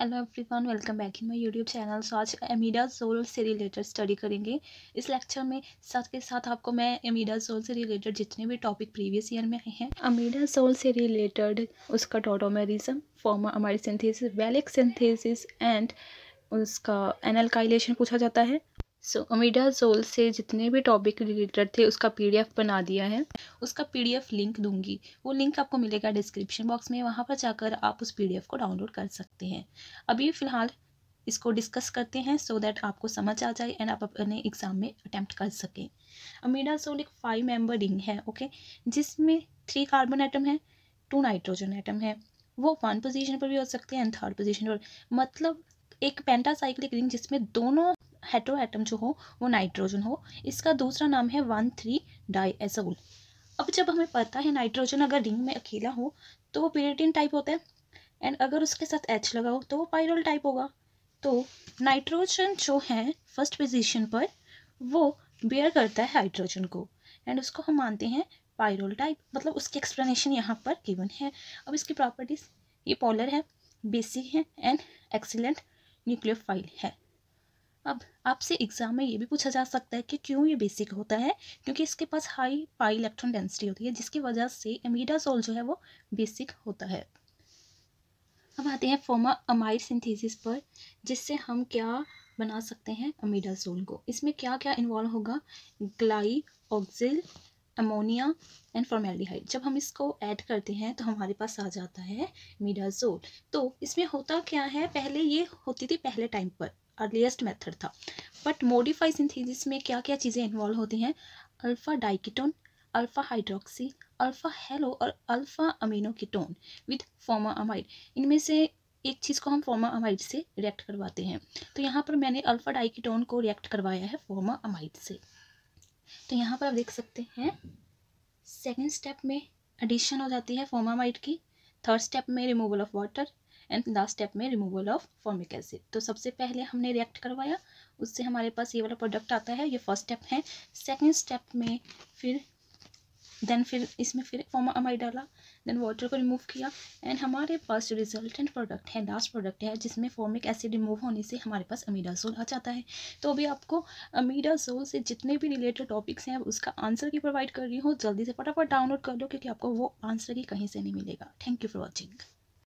hello everyone welcome back in my YouTube channel so आज अमीडा जोल से रिलेटेड स्टडी करेंगे इस लेक्चर में साथ के साथ आपको मैं अमीडा जोल से रिलेटेड जितने भी टॉपिक प्रीवियस ईयर में आए हैं अमीडा जोल से रिलेटेड उसका टोटोमेरिज्म फॉर्मा अमारी सिंथेसिस वेलिक सिंथेसिस एंड उसका एनलकाइलेशन पूछा जाता है सो अमीडा जोल से जितने भी टॉपिक रिलेटेड थे उसका पीडीएफ बना दिया है उसका पीडीएफ लिंक दूंगी वो लिंक आपको मिलेगा डिस्क्रिप्शन बॉक्स में वहाँ पर जाकर आप उस पीडीएफ को डाउनलोड कर सकते हैं अभी फ़िलहाल इसको डिस्कस करते हैं सो so दैट आपको समझ आ जाए एंड आप अपने एग्ज़ाम में अटैम्प्ट कर सकें अमीडा सोल एक फाइव मेंबर रिंग है ओके जिसमें थ्री कार्बन आइटम है टू नाइट्रोजन आइटम है वो वन पोजिशन पर भी हो सकते हैं एंड थर्ड पोजिशन पर मतलब एक पेंटासाइक्लिक रिंग जिसमें दोनों हेट्रो एटम जो हो वो नाइट्रोजन हो इसका दूसरा नाम है वन थ्री डाईएसोल अब जब हमें पता है नाइट्रोजन अगर रिंग में अकेला हो तो वो पीरेटिन टाइप होता है एंड अगर उसके साथ एच लगा हो तो वो पायरल टाइप होगा तो नाइट्रोजन जो है फर्स्ट पोजिशन पर वो बेयर करता है हाइड्रोजन को एंड उसको हम मानते हैं पायरोल टाइप मतलब उसकी एक्सप्लेनेशन यहाँ पर गिवन है अब इसकी प्रॉपर्टीज़ ये पॉलर है बेसिक है एंड एक्सीलेंट न्यूक्लियोफाइल है अब आपसे एग्जाम में ये भी पूछा जा सकता है कि क्यों ये बेसिक होता है क्योंकि इसके पास हाई पाई इलेक्ट्रॉन डेंसिटी होती है जिसकी वजह से एमीडासोल जो है वो बेसिक होता है अब आते हैं फोमा अमाइड सिंथेसिस पर जिससे हम क्या बना सकते हैं अमीडासोल को इसमें क्या क्या इन्वॉल्व होगा ग्लाई ऑक्सिल अमोनिया एंड फॉर्मेल्डिहाइड जब हम इसको ऐड करते हैं तो हमारे पास आ जाता है मीडाजोल तो इसमें होता क्या है पहले ये होती थी पहले टाइम पर अर्लीस्ट मेथड था बट मोडिफाई सिंथेसिस में क्या क्या चीज़ें इन्वॉल्व होती हैं alpha diketone alpha hydroxy alpha halo और alpha amino ketone with formamide इनमें से एक चीज़ को हम फॉर्मा अमाइड से रिएक्ट करवाते हैं तो यहाँ पर मैंने अल्फ़ा डाइकिटोन को रिएक्ट करवाया है फॉर्मा अमाइड से तो यहाँ पर आप देख सकते हैं सेकेंड स्टेप में एडिशन हो जाती है अमाइड की थर्ड स्टेप में removal of water and last step में रिमूवल ऑफ फॉर्मिक एसिड तो सबसे पहले हमने रिएक्ट करवाया उससे हमारे पास ये वाला प्रोडक्ट आता है ये फर्स्ट स्टेप है सेकेंड स्टेप में फिर देन फिर इसमें फिर फॉर्मा अमाइड डाला देन वाटर को रिमूव किया एंड हमारे पास जो रिजल्टेंट प्रोडक्ट है लास्ट प्रोडक्ट है जिसमें फॉर्मिक एसिड रिमूव होने से हमारे पास अमीडाजोल आ जाता है तो अभी आपको अमीडाजोल से जितने भी रिलेटेड टॉपिक्स हैं उसका आंसर की प्रोवाइड कर रही हूँ जल्दी से फटाफट डाउनलोड कर लो क्योंकि आपको वो आंसर ही कहीं से नहीं मिलेगा थैंक यू फॉर वॉचिंग